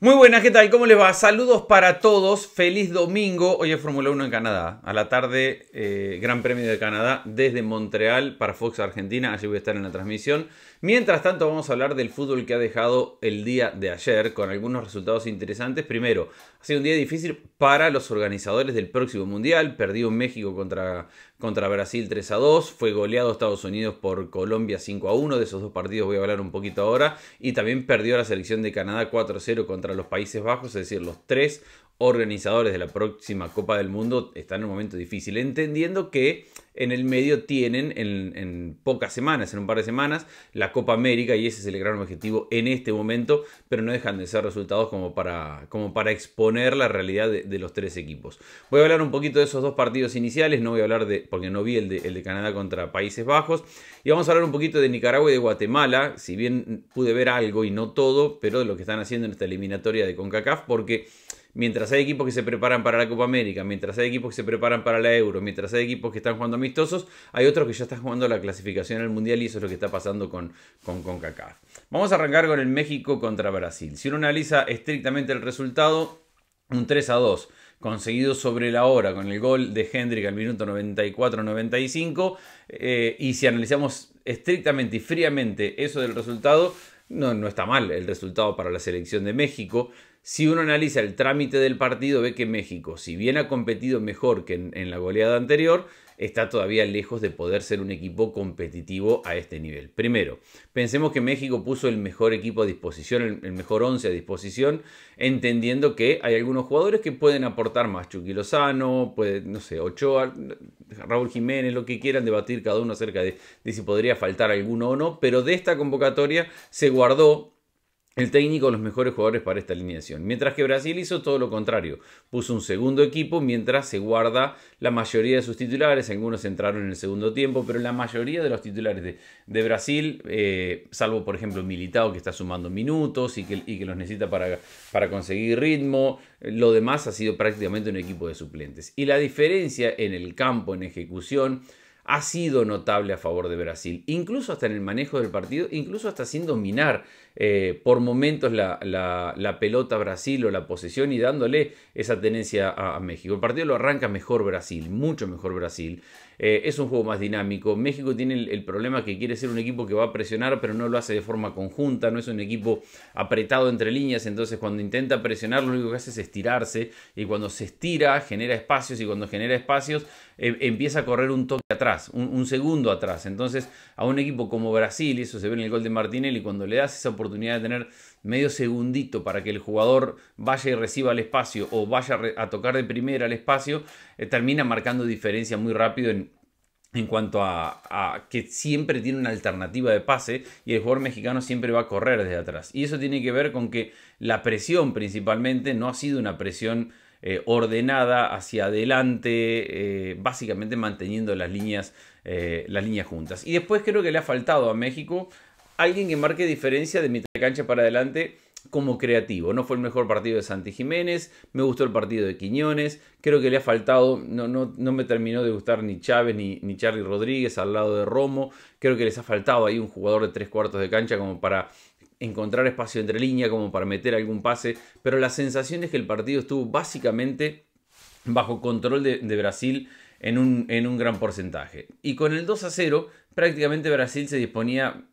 Muy buenas, ¿qué tal? ¿Cómo les va? Saludos para todos, feliz domingo. Hoy es Fórmula 1 en Canadá. A la tarde, eh, Gran Premio de Canadá desde Montreal para Fox Argentina. Allí voy a estar en la transmisión. Mientras tanto, vamos a hablar del fútbol que ha dejado el día de ayer con algunos resultados interesantes. Primero, ha sido un día difícil para los organizadores del próximo Mundial. Perdió México contra, contra Brasil 3 a 2. Fue goleado Estados Unidos por Colombia 5 a 1. De esos dos partidos voy a hablar un poquito ahora. Y también perdió la selección de Canadá 4 a 0 contra los Países Bajos. Es decir, los tres organizadores de la próxima Copa del Mundo están en un momento difícil, entendiendo que en el medio tienen en, pocas semanas, en un par de semanas, la Copa América y ese es el gran objetivo en este momento, pero no dejan de ser resultados como para, como para exponer la realidad de, de, los tres equipos. Voy a hablar un poquito de esos dos partidos iniciales, no voy a hablar de, porque no vi el de, el de Canadá contra Países Bajos, y vamos a hablar un poquito de Nicaragua y de Guatemala, si bien pude ver algo y no todo, pero de lo que están haciendo en esta eliminatoria de CONCACAF, porque mientras hay equipos que se preparan para la Copa América, mientras hay equipos que se preparan para la Euro, mientras hay equipos que están jugando amistosos, hay otros que ya están jugando la clasificación al Mundial y eso es lo que está pasando con, con, Vamos a arrancar con el México contra Brasil. Si uno analiza estrictamente el resultado, un 3 a 2 conseguido sobre la hora con el gol de Hendrick al minuto 94-95 eh, y si analizamos estrictamente y fríamente eso del resultado, no, no, está mal el resultado para la selección de México. Si uno analiza el trámite del partido, ve que México, si bien ha competido mejor que en, la goleada anterior, está todavía lejos de poder ser un equipo competitivo a este nivel. Primero, pensemos que México puso el mejor equipo a disposición, el, mejor 11 a disposición, entendiendo que hay algunos jugadores que pueden aportar más. Chucky Lozano, no sé, Ochoa, Raúl Jiménez, lo que quieran, debatir cada uno acerca de si podría faltar alguno o no, pero de esta convocatoria se guardó el técnico los mejores jugadores para esta alineación. Mientras que Brasil hizo todo lo contrario, puso un segundo equipo mientras se guarda la mayoría de sus titulares, algunos entraron en el segundo tiempo, pero la mayoría de los titulares de, Brasil, eh, salvo por ejemplo Militao que está sumando minutos y que, y que los necesita para, para conseguir ritmo, lo demás ha sido prácticamente un equipo de suplentes. Y la diferencia en el campo, en ejecución, ha sido notable a favor de Brasil, incluso hasta en el manejo del partido, incluso hasta sin dominar eh, por momentos la, pelota Brasil o la posesión y dándole esa tenencia a México. El partido lo arranca mejor Brasil, mucho mejor Brasil. Eh, es un juego más dinámico. México tiene el, problema que quiere ser un equipo que va a presionar, pero no lo hace de forma conjunta, no es un equipo apretado entre líneas, entonces cuando intenta presionar lo único que hace es estirarse y cuando se estira genera espacios y cuando genera espacios eh, empieza a correr un toque atrás, un, segundo atrás. Entonces a un equipo como Brasil, eso se ve en el gol de Martinelli, cuando le das esa oportunidad de tener medio segundito para que el jugador vaya y reciba el espacio o vaya a tocar de primera al espacio, eh, termina marcando diferencia muy rápido en, en cuanto a, que siempre tiene una alternativa de pase y el jugador mexicano siempre va a correr desde atrás. Y eso tiene que ver con que la presión principalmente no ha sido una presión eh, ordenada hacia adelante, eh, básicamente manteniendo las líneas, eh, las líneas juntas. Y después creo que le ha faltado a México alguien que marque diferencia de mitad de cancha para adelante como creativo. No fue el mejor partido de Santi Jiménez, me gustó el partido de Quiñones, creo que le ha faltado, no, no, no me terminó de gustar ni Chávez ni, ni Charlie Rodríguez al lado de Romo, creo que les ha faltado ahí un jugador de tres cuartos de cancha como para encontrar espacio entre línea, como para meter algún pase, pero la sensación es que el partido estuvo básicamente bajo control de, Brasil en un, en un gran porcentaje. Y con el 2 a 0, prácticamente Brasil se disponía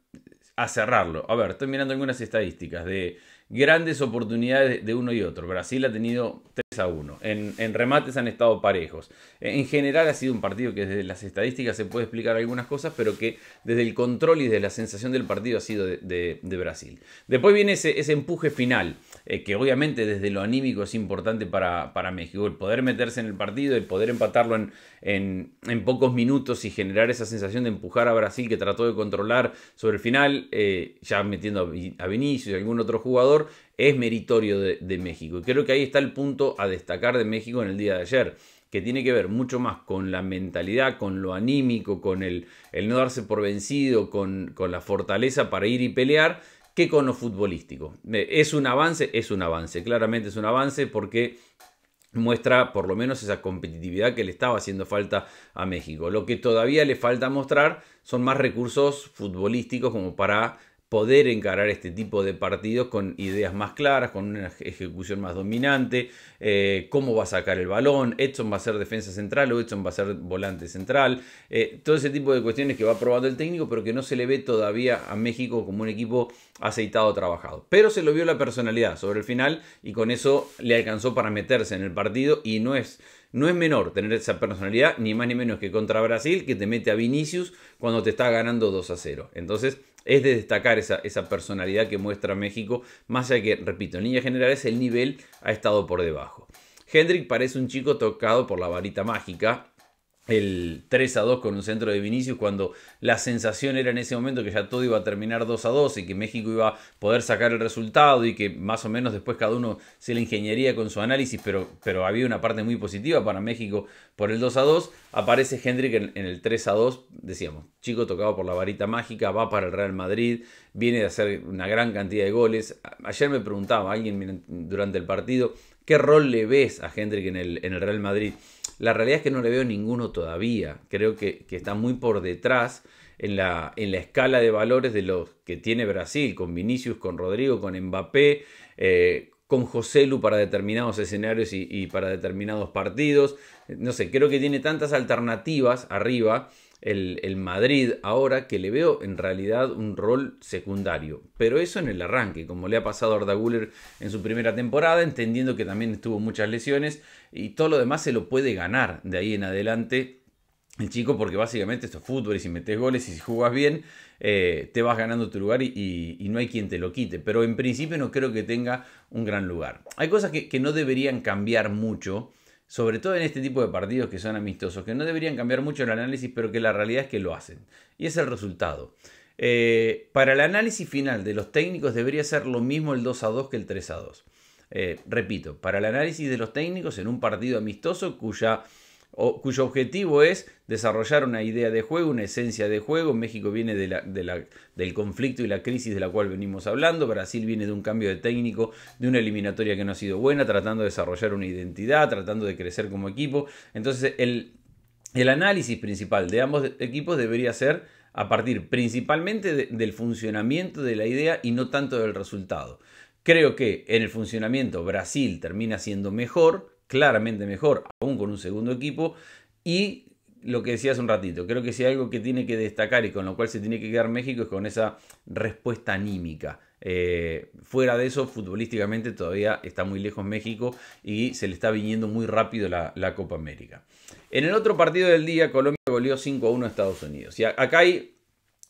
a cerrarlo. A ver, estoy mirando algunas estadísticas de grandes oportunidades de uno y otro. Brasil ha tenido 3 a 1. En, remates han estado parejos. En general ha sido un partido que desde las estadísticas se puede explicar algunas cosas, pero que desde el control y desde la sensación del partido ha sido de, Brasil. Después viene ese, empuje final, eh, que obviamente desde lo anímico es importante para, México. El poder meterse en el partido, el poder empatarlo en, pocos minutos y generar esa sensación de empujar a Brasil que trató de controlar sobre el final, eh, ya metiendo a Vinicius y algún otro jugador es meritorio de, México. Y creo que ahí está el punto a destacar de México en el día de ayer que tiene que ver mucho más con la mentalidad, con lo anímico, con el, el no darse por vencido, con, con, la fortaleza para ir y pelear, que con lo futbolístico. Eh, ¿Es un avance? Es un avance, claramente es un avance porque muestra por lo menos esa competitividad que le estaba haciendo falta a México. Lo que todavía le falta mostrar son más recursos futbolísticos como para poder encarar este tipo de partidos con ideas más claras, con una ejecución más dominante, eh, cómo va a sacar el balón, Edson va a ser defensa central o Edson va a ser volante central, eh, todo ese tipo de cuestiones que va probando el técnico, pero que no se le ve todavía a México como un equipo aceitado, trabajado. Pero se lo vio la personalidad sobre el final y con eso le alcanzó para meterse en el partido y no es no es menor tener esa personalidad, ni más ni menos que contra Brasil, que te mete a Vinicius cuando te está ganando 2 a 0. Entonces, es de destacar esa, esa personalidad que muestra México, más allá que, repito, en líneas generales el nivel ha estado por debajo. Hendrik parece un chico tocado por la varita mágica, el 3 a 2 con un centro de Vinicius cuando la sensación era en ese momento que ya todo iba a terminar 2 a 2 y que México iba a poder sacar el resultado y que más o menos después cada uno se le ingeniería con su análisis, pero, había una parte muy positiva para México por el 2 a 2. Aparece Hendrik en, el 3 a 2, decíamos, chico tocado por la varita mágica, va para el Real Madrid, viene de hacer una gran cantidad de goles. Ayer me preguntaba alguien durante el partido, ¿qué rol le ves a Hendrik en en el Real Madrid? La realidad es que no le veo ninguno todavía. Creo que, está muy por detrás en la, en la, escala de valores de los que tiene Brasil, con Vinicius, con Rodrigo, con Mbappé, eh, con con Lu para determinados escenarios y, y para determinados partidos. No sé, creo que tiene tantas alternativas arriba el, Madrid ahora que le veo en realidad un rol secundario. Pero eso en el arranque, como le ha pasado a Arda Guller en su primera temporada, entendiendo que también estuvo muchas lesiones y todo lo demás se lo puede ganar de ahí en adelante. El chico, porque básicamente esto es fútbol y si metes goles y si jugas bien, eh, te vas ganando tu lugar y, no hay quien te lo quite. Pero en principio no creo que tenga un gran lugar. Hay cosas que, que no deberían cambiar mucho sobre todo en este tipo de partidos que son amistosos, que no deberían cambiar mucho el análisis, pero que la realidad es que lo hacen. Y es el resultado. Eh, para el análisis final de los técnicos debería ser lo mismo el 2 a 2 que el 3 a 2. Eh, repito, para el análisis de los técnicos en un partido amistoso cuya cuyo objetivo es desarrollar una idea de juego, una esencia de juego. México viene del conflicto y la crisis de la cual venimos hablando, Brasil viene de un cambio de técnico, de una eliminatoria que no ha sido buena, tratando de desarrollar una identidad, tratando de crecer como equipo. Entonces el, análisis principal de ambos equipos debería ser a partir principalmente del funcionamiento de la idea y no tanto del resultado. Creo que en el funcionamiento Brasil termina siendo mejor, claramente mejor, aún con un segundo equipo. Y lo que decía hace un ratito, creo que si algo que tiene que destacar y con lo cual se tiene que quedar México es con esa respuesta anímica. Eh, fuera de eso, futbolísticamente todavía está muy lejos México y se le está viniendo muy rápido la, Copa América. En el otro partido del día, Colombia volvió 5 a 1 a Estados Unidos. Y acá hay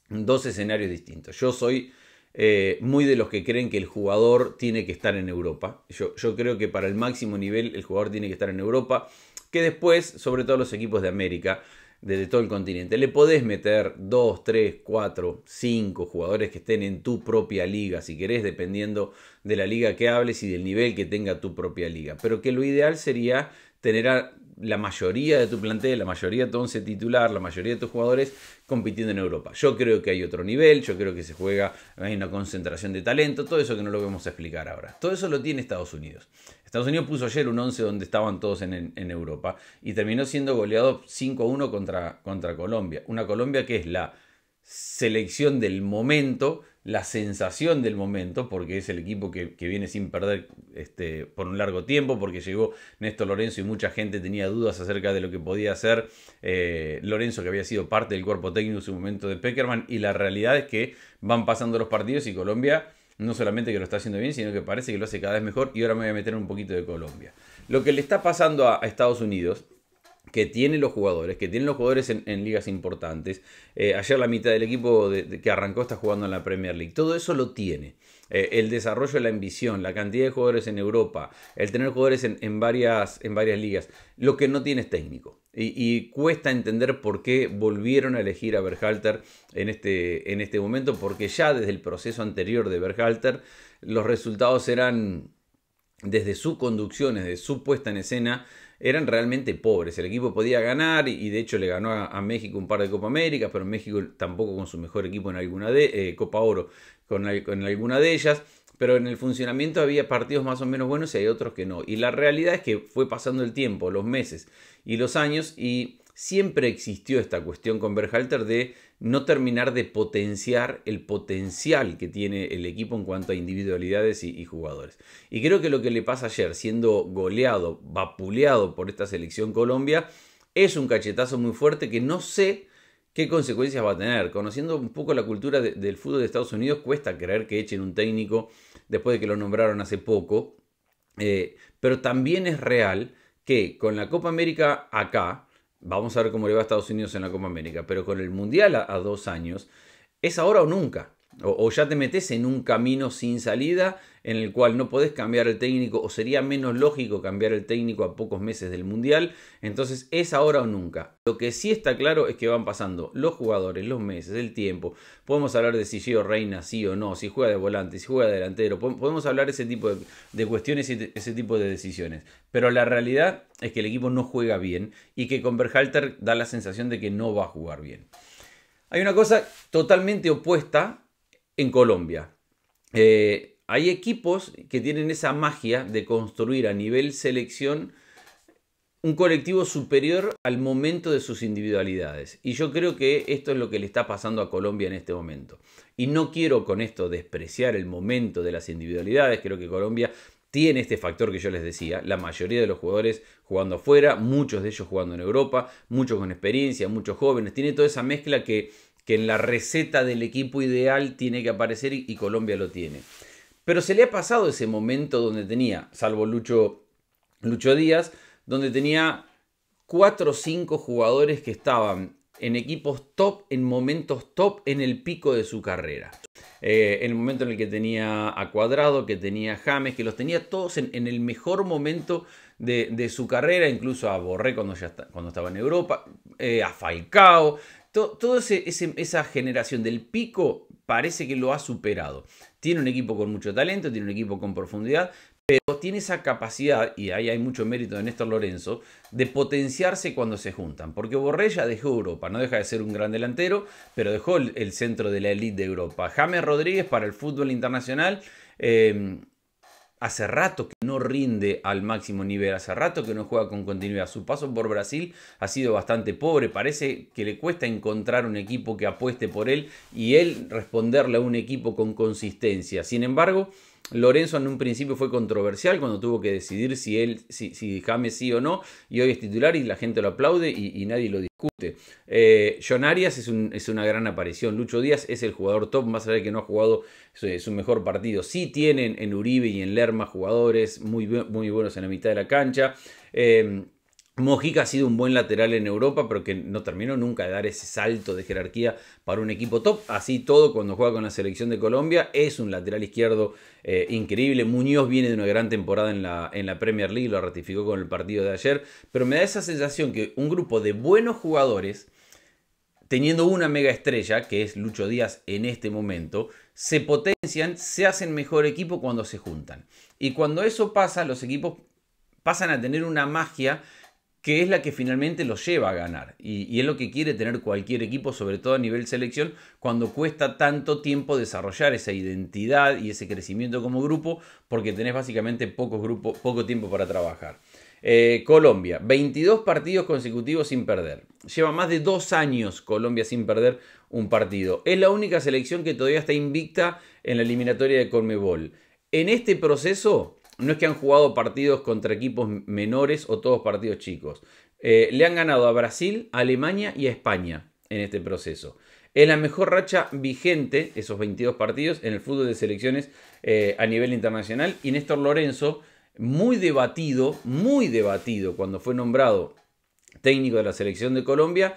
dos escenarios distintos. Yo soy eh, muy de los que creen que el jugador tiene que estar en Europa. Yo, yo, creo que para el máximo nivel el jugador tiene que estar en Europa, que después, sobre todo los equipos de América, desde todo el continente, le podés meter 2, 3, 4, 5 jugadores que estén en tu propia liga, si querés, dependiendo de la liga que hables y del nivel que tenga tu propia liga. Pero que lo ideal sería tener a la mayoría de tu plantel, la mayoría de tu once titular, la mayoría de tus jugadores compitiendo en Europa. Yo creo que hay otro nivel, yo creo que se juega, hay una concentración de talento, todo eso que no lo vamos a explicar ahora. Todo eso lo tiene Estados Unidos. Estados Unidos puso ayer un 11 donde estaban todos en, Europa y terminó siendo goleado 5-1 contra, contra Colombia. Una Colombia que es la selección del momento la sensación del momento, porque es el equipo que, viene sin perder este, por un largo tiempo, porque llegó Néstor Lorenzo y mucha gente tenía dudas acerca de lo que podía hacer eh, Lorenzo, que había sido parte del cuerpo técnico en su momento de Peckerman, y la realidad es que van pasando los partidos y Colombia no solamente que lo está haciendo bien, sino que parece que lo hace cada vez mejor, y ahora me voy a meter un poquito de Colombia. Lo que le está pasando a Estados Unidos que tienen los jugadores, que tienen los jugadores en, ligas importantes. Eh, ayer la mitad del equipo que arrancó está jugando en la Premier League. Todo eso lo tiene. Eh, el desarrollo de la ambición, la cantidad de jugadores en Europa, el tener jugadores en, varias, en varias ligas. Lo que no tiene es técnico. Y, cuesta entender por qué volvieron a elegir a Berhalter en este, en este momento, porque ya desde el proceso anterior de Berhalter los resultados eran desde su conducción, desde su puesta en escena, eran realmente pobres. El equipo podía ganar y de hecho le ganó a, México un par de Copa América, pero México tampoco con su mejor equipo en alguna de eh, Copa Oro, con, alguna de ellas pero en el funcionamiento había partidos más o menos buenos y hay otros que no. Y la realidad es que fue pasando el tiempo, los meses y los años y siempre existió esta cuestión con Berhalter de no terminar de potenciar el potencial que tiene el equipo en cuanto a individualidades y, jugadores. Y creo que lo que le pasa ayer, siendo goleado, vapuleado por esta selección Colombia, es un cachetazo muy fuerte que no sé qué consecuencias va a tener. Conociendo un poco la cultura del fútbol de Estados Unidos, cuesta creer que echen un técnico después de que lo nombraron hace poco. Eh, pero también es real que con la Copa América acá, Vamos a ver cómo le va a Estados Unidos en la Copa América, pero con el Mundial a, dos años, es ahora o nunca. o ya te metes en un camino sin salida en el cual no podés cambiar el técnico o sería menos lógico cambiar el técnico a pocos meses del Mundial. Entonces es ahora o nunca. Lo que sí está claro es que van pasando los jugadores, los meses, el tiempo. Podemos hablar de si Gio Reina sí o no, si juega de volante, si juega de delantero. Podemos hablar ese tipo de, de cuestiones y ese tipo de decisiones. Pero la realidad es que el equipo no juega bien y que con Berhalter da la sensación de que no va a jugar bien. Hay una cosa totalmente opuesta en Colombia. Eh, hay equipos que tienen esa magia de construir a nivel selección un colectivo superior al momento de sus individualidades. Y yo creo que esto es lo que le está pasando a Colombia en este momento. Y no quiero con esto despreciar el momento de las individualidades. Creo que Colombia tiene este factor que yo les decía, la mayoría de los jugadores jugando afuera, muchos de ellos jugando en Europa, muchos con experiencia, muchos jóvenes, tiene toda esa mezcla que, en la receta del equipo ideal tiene que aparecer y Colombia lo tiene. Pero se le ha pasado ese momento donde tenía, salvo Lucho, Díaz, donde tenía cuatro o cinco jugadores que estaban en equipos top, en momentos top, en el pico de su carrera. Eh, en el momento en el que tenía a Cuadrado, que tenía James, que los tenía todos en, el mejor momento de, su carrera, incluso a Borré cuando, ya cuando estaba en Europa, eh, a Falcao. Toda esa generación del pico parece que lo ha superado. Tiene un equipo con mucho talento, tiene un equipo con profundidad, pero tiene esa capacidad, y ahí hay mucho mérito de Néstor Lorenzo, de potenciarse cuando se juntan. Porque Borrella dejó Europa, no deja de ser un gran delantero, pero dejó el, centro de la élite de Europa. James Rodríguez para el fútbol internacional. Eh, hace rato que no rinde al máximo nivel, hace rato que no juega con continuidad. Su paso por Brasil ha sido bastante pobre, parece que le cuesta encontrar un equipo que apueste por él y él responderle a un equipo con consistencia. Sin embargo, Lorenzo en un principio fue controversial cuando tuvo que decidir si él, si, si James sí o no, y hoy es titular y la gente lo aplaude y, nadie lo discute. Eh, John Arias es, una gran aparición. Lucho Díaz es el jugador top, más allá de que no ha jugado su, mejor partido. Sí tienen en Uribe y en Lerma jugadores muy, muy buenos en la mitad de la cancha. Eh, Mojica ha sido un buen lateral en Europa, pero que no terminó nunca de dar ese salto de jerarquía para un equipo top. Así todo, cuando juega con la selección de Colombia, es un lateral izquierdo eh, increíble. Muñoz viene de una gran temporada en la, en la Premier League, lo ratificó con el partido de ayer. Pero me da esa sensación que un grupo de buenos jugadores, teniendo una mega estrella, que es Lucho Díaz en este momento, se potencian, se hacen mejor equipo cuando se juntan. Y cuando eso pasa, los equipos pasan a tener una magia que es la que finalmente los lleva a ganar. Y, es lo que quiere tener cualquier equipo, sobre todo a nivel selección, cuando cuesta tanto tiempo desarrollar esa identidad y ese crecimiento como grupo, porque tenés básicamente poco, poco tiempo para trabajar. Eh, Colombia, 22 partidos consecutivos sin perder. Lleva más de dos años Colombia sin perder un partido. Es la única selección que todavía está invicta en la eliminatoria de Conmebol. En este proceso no es que han jugado partidos contra equipos menores o todos partidos chicos. Eh, le han ganado a Brasil, a Alemania y a España en este proceso. Es la mejor racha vigente, esos 22 partidos, en el fútbol de selecciones eh, a nivel internacional. Y Néstor Lorenzo, muy debatido, muy debatido cuando fue nombrado técnico de la selección de Colombia,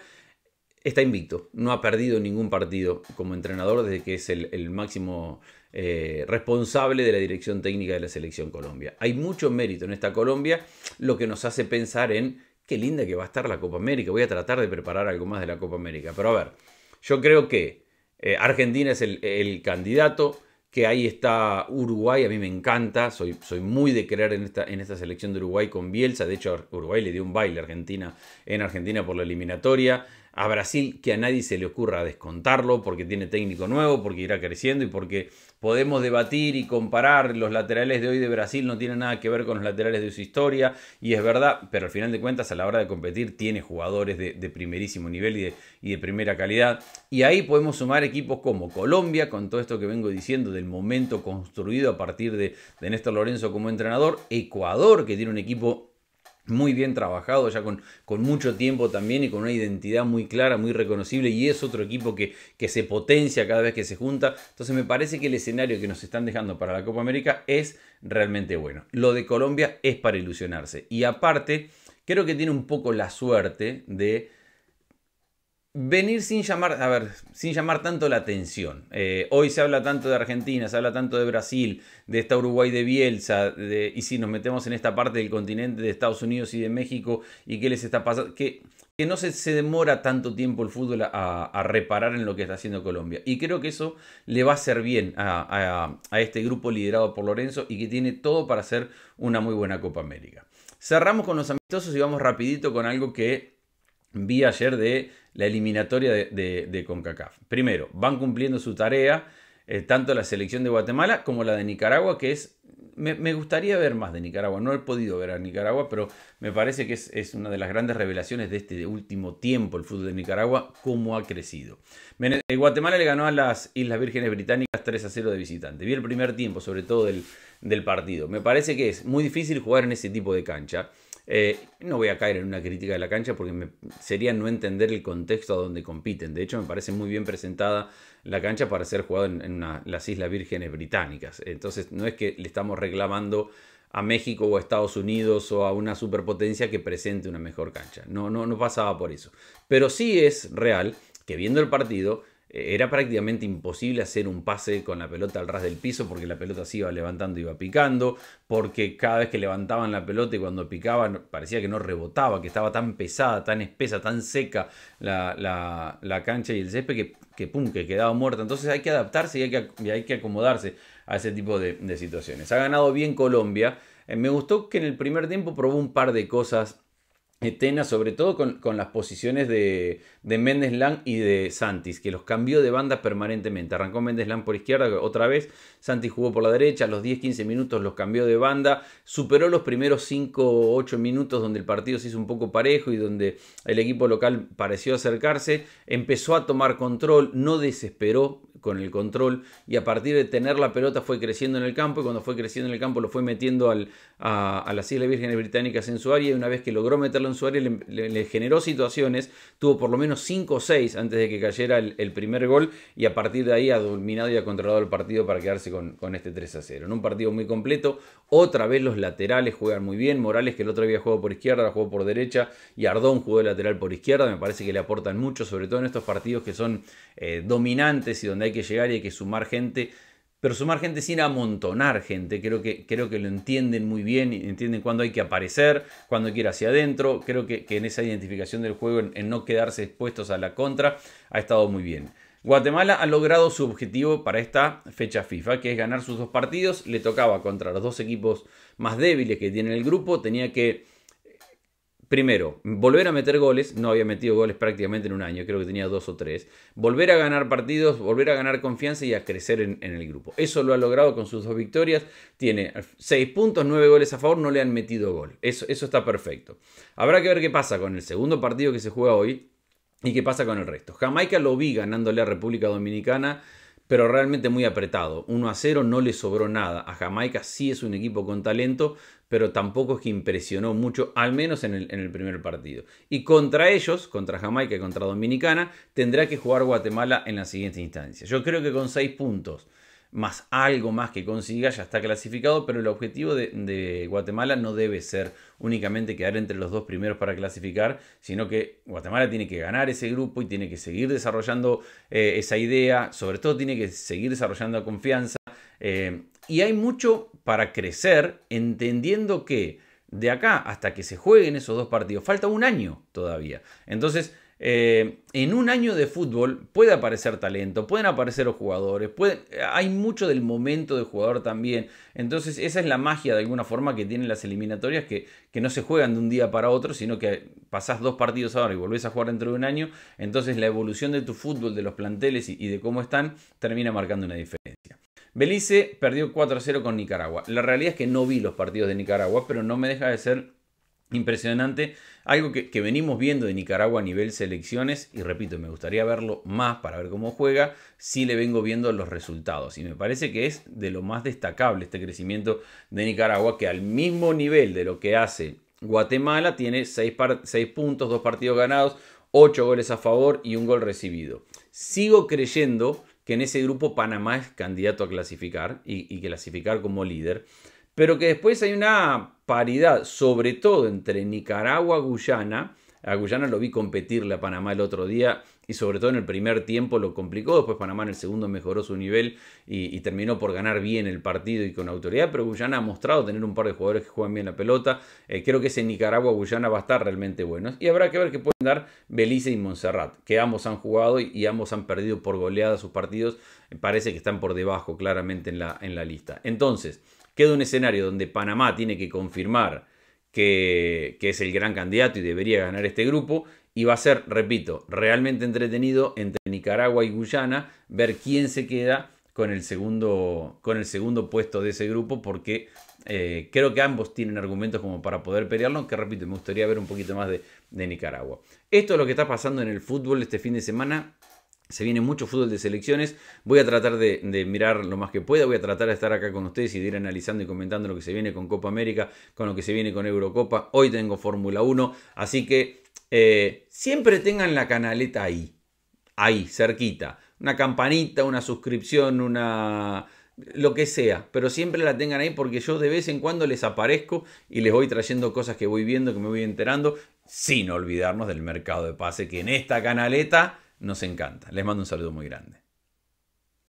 está invicto. No ha perdido ningún partido como entrenador desde que es el máximo eh, responsable de la dirección técnica de la selección Colombia. Hay mucho mérito en esta Colombia, lo que nos hace pensar en qué linda que va a estar la Copa América. Voy a tratar de preparar algo más de la Copa América. Pero a ver, yo creo que eh, Argentina es el, candidato, que ahí está Uruguay, a mí me encanta, soy, soy muy de creer en esta, en esta selección de Uruguay con Bielsa. De hecho, Uruguay le dio un baile a Argentina en Argentina por la eliminatoria a Brasil que a nadie se le ocurra descontarlo porque tiene técnico nuevo, porque irá creciendo y porque podemos debatir y comparar los laterales de hoy de Brasil no tiene nada que ver con los laterales de su historia y es verdad, pero al final de cuentas a la hora de competir tiene jugadores de, primerísimo nivel y de, primera calidad y ahí podemos sumar equipos como Colombia con todo esto que vengo diciendo del momento construido a partir de, de Néstor Lorenzo como entrenador, Ecuador que tiene un equipo muy bien trabajado, ya con, con, mucho tiempo también y con una identidad muy clara, muy reconocible, y es otro equipo que, que, se potencia cada vez que se junta. Entonces me parece que el escenario que nos están dejando para la Copa América es realmente bueno. Lo de Colombia es para ilusionarse. Y aparte, creo que tiene un poco la suerte de venir sin llamar, a ver, sin llamar tanto la atención. Eh, hoy se habla tanto de Argentina, se habla tanto de Brasil, de esta Uruguay de Bielsa, y si nos metemos en esta parte del continente de Estados Unidos y de México, y qué les está pasando, que, que no se, demora tanto tiempo el fútbol a, reparar en lo que está haciendo Colombia. Y creo que eso le va a hacer bien a, a este grupo liderado por Lorenzo y que tiene todo para hacer una muy buena Copa América. Cerramos con los amistosos y vamos rapidito con algo que vi ayer de la eliminatoria de, CONCACAF. Primero, van cumpliendo su tarea eh, tanto la selección de Guatemala como la de Nicaragua, que es... Me, gustaría ver más de Nicaragua, no he podido ver a Nicaragua, pero me parece que es, una de las grandes revelaciones de este último tiempo el fútbol de Nicaragua, cómo ha crecido. Eh, Guatemala le ganó a las Islas Vírgenes Británicas 3 a 0 de visitante. Vi el primer tiempo, sobre todo del partido. Me parece que es muy difícil jugar en ese tipo de cancha. Eh, no voy a caer en una crítica de la cancha porque sería no entender el contexto a donde compiten. De hecho, me parece muy bien presentada la cancha para ser jugada en, las Islas Vírgenes Británicas. Entonces, no es que le estamos reclamando a México o a Estados Unidos o a una superpotencia que presente una mejor cancha. No, no, no pasaba por eso. Pero sí es real que viendo el partido eh, era prácticamente imposible hacer un pase con la pelota al ras del piso porque la pelota se iba levantando y iba picando, porque cada vez que levantaban la pelota y cuando picaban parecía que no rebotaba, que estaba tan pesada, tan espesa, tan seca la, cancha y el césped que, pum, que quedaba muerta. Entonces hay que adaptarse y hay que, hay que acomodarse a ese tipo de, situaciones. Ha ganado bien Colombia. Eh, me gustó que en el primer tiempo probó un par de cosas Etena, sobre todo con las posiciones de, de Méndez Lang y de Santis, que los cambió de banda permanentemente. Arrancó Méndez Lán por izquierda otra vez, Santis jugó por la derecha, a los 10-15 minutos los cambió de banda, superó los primeros 5 8 minutos donde el partido se hizo un poco parejo y donde el equipo local pareció acercarse, empezó a tomar control, no desesperó con el control y a partir de tener la pelota fue creciendo en el campo y cuando fue creciendo en el campo lo fue metiendo al, a, las Islas Vírgenes Británicas en su área y una vez que logró meterlo en su área le generó situaciones, tuvo por lo menos 5 o 6 antes de que cayera el, primer gol y a partir de ahí ha dominado y ha controlado el partido para quedarse con, con este 3 a 0. En un partido muy completo, otra vez los laterales juegan muy bien, Morales que el otro día jugó por izquierda, jugó por derecha y Ardón jugó lateral por izquierda, me parece que le aportan mucho, sobre todo en estos partidos que son eh, dominantes y donde hay que llegar y hay que sumar gente pero sumar gente sin amontonar gente, creo que, creo que lo entienden muy bien, entienden cuándo hay que aparecer, cuándo hay que ir hacia adentro, creo que, en esa identificación del juego, en, en no quedarse expuestos a la contra, ha estado muy bien. Guatemala ha logrado su objetivo para esta fecha FIFA, que es ganar sus dos partidos, le tocaba contra los dos equipos más débiles que tiene el grupo, tenía que primero, volver a meter goles, no había metido goles prácticamente en un año, creo que tenía dos o tres, volver a ganar partidos, volver a ganar confianza y a crecer en, el grupo. Eso lo ha logrado con sus dos victorias, tiene seis puntos, nueve goles a favor, no le han metido gol, eso, eso está perfecto. Habrá que ver qué pasa con el segundo partido que se juega hoy y qué pasa con el resto. Jamaica lo vi ganándole a República Dominicana pero realmente muy apretado. 1 a 0 no le sobró nada. A Jamaica sí es un equipo con talento, pero tampoco es que impresionó mucho, al menos en el, en el, primer partido. Y contra ellos, contra Jamaica y contra Dominicana, tendrá que jugar Guatemala en la siguiente instancia. Yo creo que con 6 puntos más algo más que consiga, ya está clasificado, pero el objetivo de, Guatemala no debe ser únicamente quedar entre los dos primeros para clasificar, sino que Guatemala tiene que ganar ese grupo y tiene que seguir desarrollando eh, esa idea, sobre todo tiene que seguir desarrollando confianza. Eh, y hay mucho para crecer entendiendo que de acá hasta que se jueguen esos dos partidos, falta un año todavía. Entonces, eh, en un año de fútbol puede aparecer talento, pueden aparecer los jugadores, hay mucho del momento del jugador también. Entonces esa es la magia de alguna forma que tienen las eliminatorias, que, no se juegan de un día para otro, sino que pasás dos partidos ahora y volvés a jugar dentro de un año. Entonces la evolución de tu fútbol, de los planteles y, y de cómo están, termina marcando una diferencia. Belice perdió 4-0 con Nicaragua. La realidad es que no vi los partidos de Nicaragua, pero no me deja de ser Impresionante, algo que, venimos viendo de Nicaragua a nivel selecciones y repito, me gustaría verlo más para ver cómo juega, si le vengo viendo los resultados y me parece que es de lo más destacable este crecimiento de Nicaragua que al mismo nivel de lo que hace Guatemala tiene 6 puntos, 2 partidos ganados, 8 goles a favor y un gol recibido. Sigo creyendo que en ese grupo Panamá es candidato a clasificar y, y clasificar como líder pero que después hay una paridad, sobre todo entre Nicaragua, Guyana, a Guyana lo vi competirle a Panamá el otro día y sobre todo en el primer tiempo lo complicó. Después Panamá en el segundo mejoró su nivel y, terminó por ganar bien el partido y con autoridad. Pero Guyana ha mostrado tener un par de jugadores que juegan bien la pelota. Eh, creo que ese Nicaragua-Guyana va a estar realmente bueno. Y habrá que ver qué pueden dar Belice y Montserrat, que ambos han jugado y, ambos han perdido por goleada sus partidos. Parece que están por debajo claramente en la, en la lista. Entonces queda un escenario donde Panamá tiene que confirmar que, es el gran candidato y debería ganar este grupo, y va a ser, repito, realmente entretenido entre Nicaragua y Guyana ver quién se queda con el segundo, con el segundo puesto de ese grupo, porque eh, creo que ambos tienen argumentos como para poder pelearlo, que repito, me gustaría ver un poquito más de Nicaragua. Esto es lo que está pasando en el fútbol este fin de semana. Se viene mucho fútbol de selecciones. Voy a tratar de, mirar lo más que pueda. Voy a tratar de estar acá con ustedes y de ir analizando y comentando lo que se viene con Copa América, con lo que se viene con Eurocopa. Hoy tengo Fórmula 1. Así que eh, siempre tengan la canaleta ahí. Ahí, cerquita. Una campanita, una suscripción, una lo que sea, pero siempre la tengan ahí porque yo de vez en cuando les aparezco y les voy trayendo cosas que voy viendo, que me voy enterando, sin olvidarnos del mercado de pase que en esta canaleta nos encanta. Les mando un saludo muy grande.